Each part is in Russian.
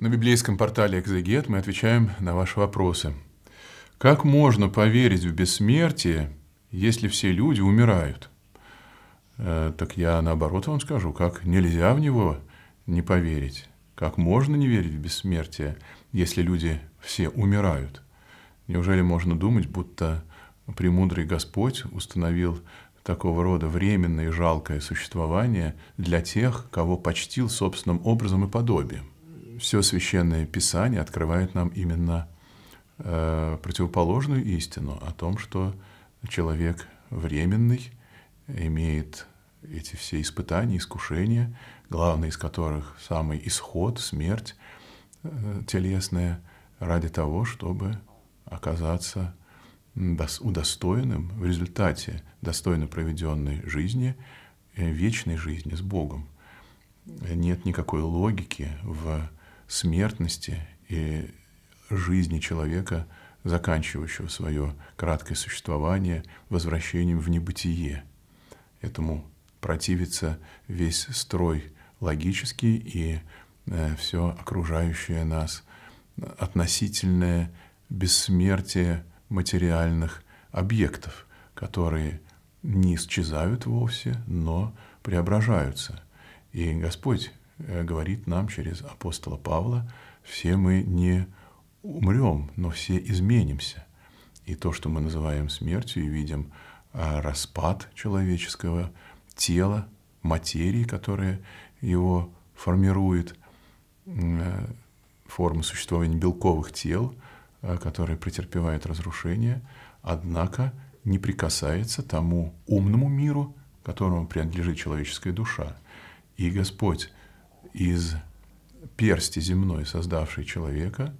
На библейском портале «Экзегет» мы отвечаем на ваши вопросы. Как можно поверить в бессмертие, если все люди умирают? Э, так я наоборот вам скажу, как нельзя в него не поверить. Как можно не верить в бессмертие, если люди все умирают? Неужели можно думать, будто премудрый Господь установил такого рода временное и жалкое существование для тех, кого почтил собственным образом и подобием? все священное Писание открывает нам именно э, противоположную истину о том, что человек временный, имеет эти все испытания, искушения, главный из которых самый исход, смерть э, телесная, ради того, чтобы оказаться удостоенным в результате достойно проведенной жизни, э, вечной жизни с Богом. Нет никакой логики в смертности и жизни человека, заканчивающего свое краткое существование возвращением в небытие. Этому противится весь строй логический и э, все окружающее нас относительное бессмертие материальных объектов, которые не исчезают вовсе, но преображаются. И Господь Э, говорит нам через апостола Павла, все мы не умрем, но все изменимся. И то, что мы называем смертью и видим а, распад человеческого тела, материи, которая его формирует, э, формы существования белковых тел, а, которые претерпевают разрушение, однако не прикасается тому умному миру, которому принадлежит человеческая душа. И Господь из персти земной, создавший человека,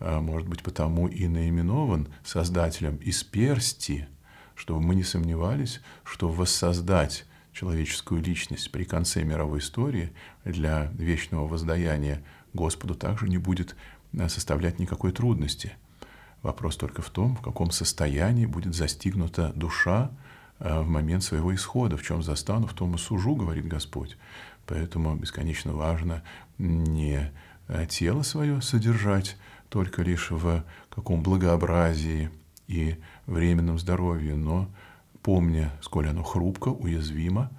а, может быть, потому и наименован Создателем из персти, чтобы мы не сомневались, что воссоздать человеческую личность при конце мировой истории для вечного воздаяния Господу также не будет а, составлять никакой трудности. Вопрос только в том, в каком состоянии будет застигнута душа Э, в момент своего исхода. В чем застану, в том и сужу, говорит Господь. Поэтому бесконечно важно не э, тело свое содержать только лишь в каком благообразии и временном здоровье, но, помня, сколь оно хрупко, уязвимо,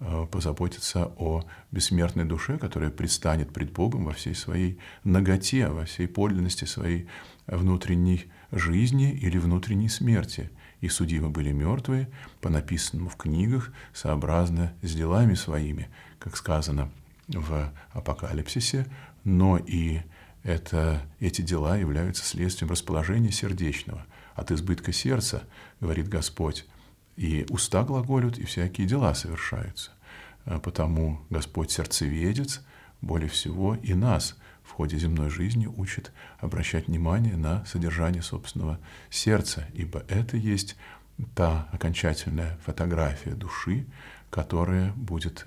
э, позаботиться о бессмертной душе, которая предстанет пред Богом во всей своей ноготе, во всей подлинности своей внутренней жизни или внутренней смерти – и судимы были мертвые, по написанному в книгах, сообразно с делами своими, как сказано в Апокалипсисе, но и это, эти дела являются следствием расположения сердечного. От избытка сердца, говорит Господь, и уста глаголют, и всякие дела совершаются. Э, потому Господь сердцеведец – более всего и нас в ходе земной жизни учит обращать внимание на содержание собственного сердца, ибо это есть та окончательная фотография души, которая будет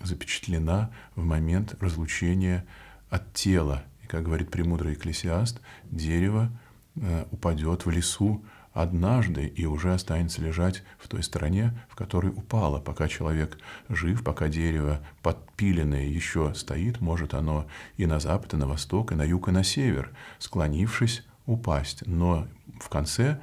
запечатлена в момент разлучения от тела. И, как говорит премудрый экклесиаст, дерево э, упадет в лесу однажды и уже останется лежать в той стороне, в которой упала, пока человек жив, пока дерево подпиленное еще стоит, может оно и на запад, и на восток, и на юг, и на север, склонившись, упасть. Но в конце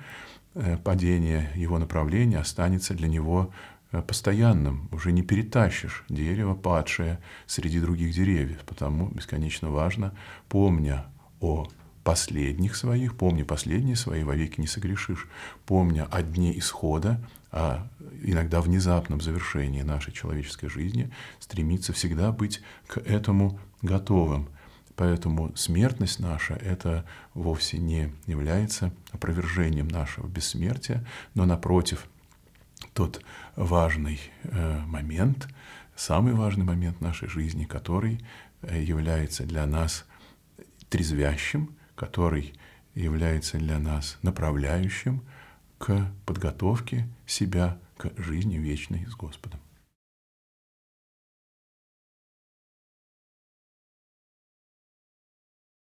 э, падение его направления останется для него э, постоянным, уже не перетащишь дерево, падшее среди других деревьев, потому бесконечно важно, помня о последних своих, помни последние свои, вовеки не согрешишь, помня о дне исхода, о иногда внезапном завершении нашей человеческой жизни, стремиться всегда быть к этому готовым. Поэтому смертность наша — это вовсе не является опровержением нашего бессмертия, но, напротив, тот важный э, момент, самый важный момент нашей жизни, который э, является для нас трезвящим, который является для нас направляющим к подготовке себя к жизни вечной с Господом.